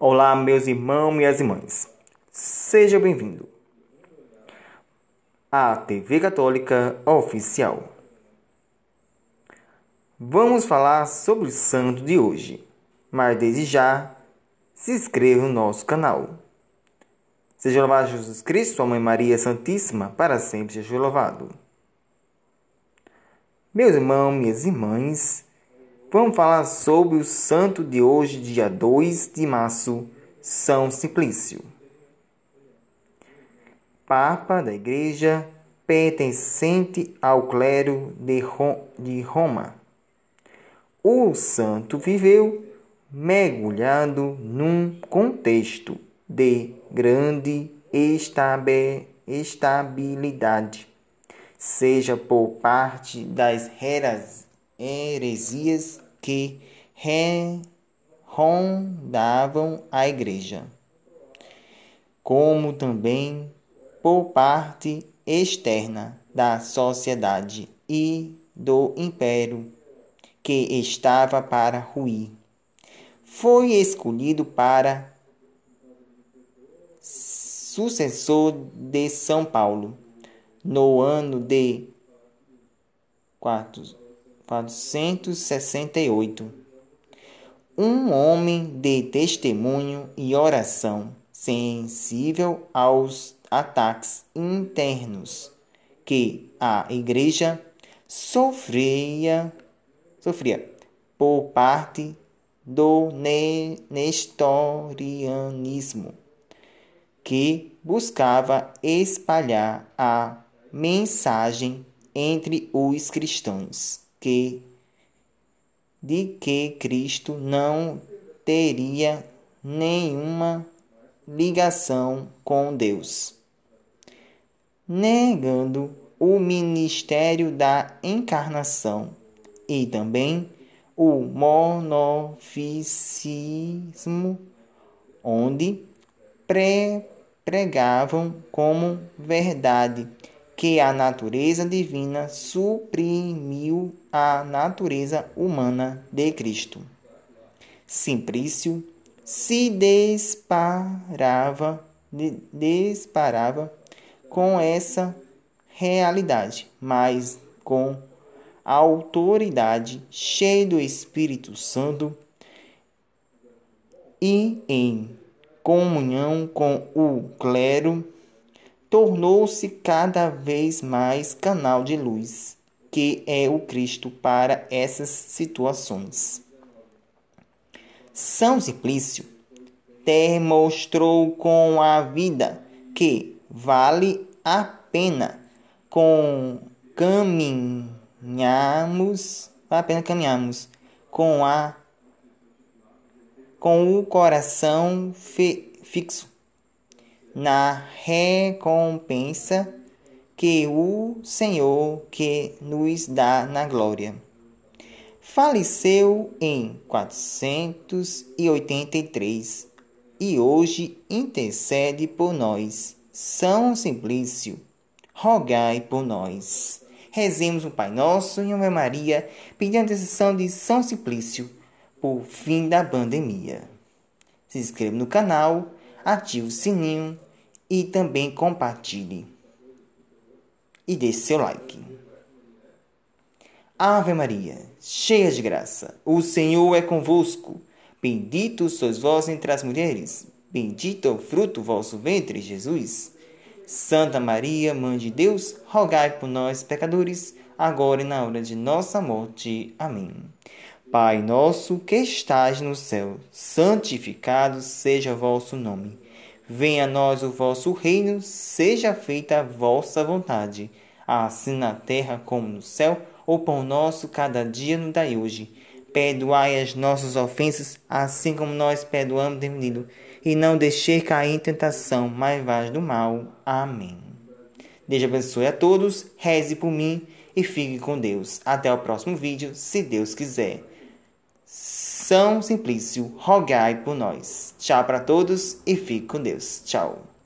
Olá, meus irmãos e as irmãs. Seja bem-vindo à TV Católica Oficial. Vamos falar sobre o santo de hoje, mas desde já se inscreva no nosso canal. Seja louvado Jesus Cristo, sua Mãe Maria Santíssima, para sempre seja louvado. Meus irmãos, minhas irmãs, Vamos falar sobre o santo de hoje, dia 2 de março, São Simplício. Papa da Igreja pertencente ao clero de Roma. O santo viveu mergulhado num contexto de grande estabilidade, seja por parte das heras heresias que rondavam a igreja, como também por parte externa da sociedade e do império que estava para ruir. Foi escolhido para sucessor de São Paulo no ano de 4 468. Um homem de testemunho e oração, sensível aos ataques internos que a igreja sofria, sofria por parte do nestorianismo, que buscava espalhar a mensagem entre os cristãos que de que Cristo não teria nenhuma ligação com Deus, negando o ministério da encarnação e também o monofisismo, onde pregavam como verdade que a natureza divina suprimiu a natureza humana de Cristo. Simplício se disparava, disparava com essa realidade, mas com a autoridade cheia do Espírito Santo e em comunhão com o clero tornou-se cada vez mais canal de luz, que é o Cristo para essas situações. São Simplício demonstrou com a vida que vale a pena com caminharmos, vale a pena caminhamos com a com o coração fixo na recompensa que o Senhor que nos dá na glória. Faleceu em 483 e hoje intercede por nós. São Simplício, rogai por nós. Rezemos o Pai Nosso e uma Maria, pedindo a intercessão de São Simplício por fim da pandemia. Se inscreva no canal, ative o sininho e também compartilhe e dê seu like. Ave Maria, cheia de graça, o Senhor é convosco. Bendito sois vós entre as mulheres, bendito é o fruto do vosso ventre, Jesus. Santa Maria, Mãe de Deus, rogai por nós, pecadores, agora e na hora de nossa morte. Amém. Pai nosso que estás no céu, santificado seja o vosso nome. Venha a nós o vosso reino, seja feita a vossa vontade, assim na terra como no céu. O pão nosso cada dia nos dai hoje. Perdoai as nossas ofensas, assim como nós perdoamos devenido. E não deixeis cair em tentação, mas vaz do mal. Amém. Deus abençoe a todos, reze por mim e fique com Deus. Até o próximo vídeo, se Deus quiser. São Simplício, rogai por nós. Tchau para todos e fique com Deus. Tchau.